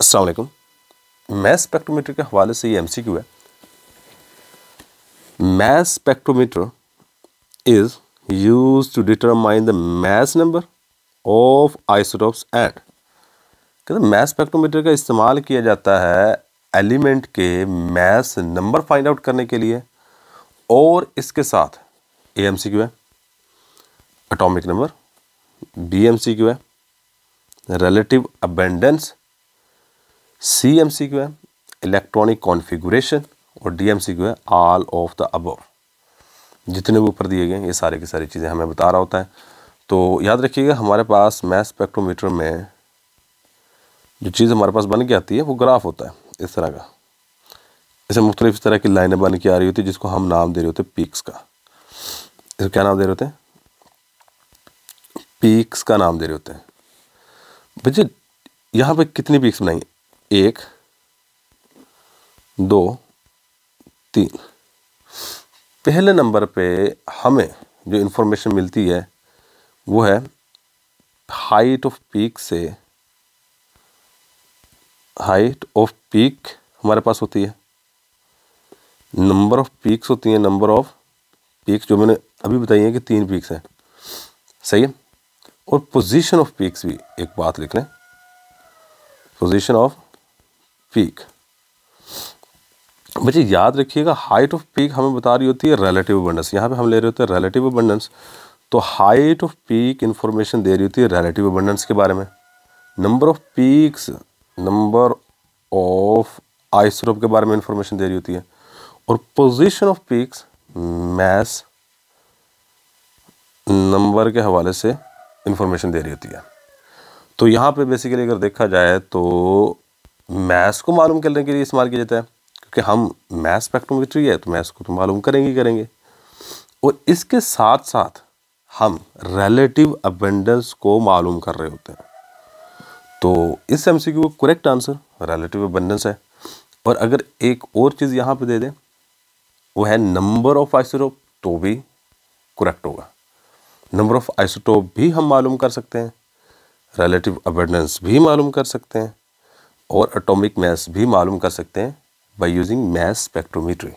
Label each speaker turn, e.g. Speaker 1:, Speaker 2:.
Speaker 1: असलकम math spectrometer के हवाले से ये एम सी क्यू है mass spectrometer is used to determine the mass number of isotopes and कहते हैं mass का इस्तेमाल किया जाता है एलिमेंट के मैथ नंबर फाइंड आउट करने के लिए और इसके साथ ए एम सी क्यू है atomic number B M C Q है relative abundance C M C Q है इलेक्ट्रॉनिक कॉन्फ़िगरेशन और डी एम सी क्यू है ऑल ऑफ द अबव जितने भी ऊपर दिए गए ये सारे की सारी चीज़ें हमें बता रहा होता है तो याद रखिएगा हमारे पास मैथ स्पेक्ट्रोमीटर में जो चीज़ हमारे पास बन के आती है वो ग्राफ होता है इस तरह का इसमें मुख्तलिफ तरह की लाइनें बन के आ रही होती है जिसको हम नाम दे रहे होते हैं पीक्स का इसको क्या नाम दे रहे होते हैं पीक्स का नाम दे रहे होते हैं भैया यहाँ पे कितनी पीक्स बनाएंगे एक दो तीन पहले नंबर पे हमें जो इन्फॉर्मेशन मिलती है वो है हाइट ऑफ पीक से हाइट ऑफ पीक हमारे पास होती है नंबर ऑफ पीक्स होती हैं नंबर ऑफ पीक्स जो मैंने अभी बताई है कि तीन पीक्स हैं सही है और पोजीशन ऑफ पीक्स भी एक बात लिख लें पोजीशन ऑफ पीक बच्चे याद रखिएगा हाइट ऑफ पीक हमें बता रही होती है रिलेटिव अबंडेंस यहाँ पे हम ले रहे होते हैं रिलेटिव अबंडेंस तो हाइट ऑफ पीक इन्फॉर्मेशन दे रही होती है रिलेटिव अबंडेंस के बारे में number of peaks number of isotopes के बारे में इंफॉर्मेशन दे रही होती है और position of peaks mass number के हवाले से इंफॉर्मेशन दे रही होती है तो यहाँ पे बेसिकली अगर देखा जाए तो मैथ्स को मालूम करने के लिए इस्तेमाल किया जाता है क्योंकि हम मैथ स्पेक्ट्रोमेट्री है तो मैथ्स को तो मालूम करेंगे करेंगे और इसके साथ साथ हम रिलेटिव अबेंडेंस को मालूम कर रहे होते हैं तो इस एम सी का करेक्ट आंसर रिलेटिव अबेंडेंस है और अगर एक और चीज़ यहाँ पे दे दें वो है नंबर ऑफ आइसोटोप तो भी करेक्ट होगा नंबर ऑफ आइसोटोप भी हम मालूम कर सकते हैं रिलेटिव अबेंडेंस भी मालूम कर सकते हैं और एटॉमिक मास भी मालूम कर सकते हैं बाय यूजिंग मास स्पेक्ट्रोमीट्री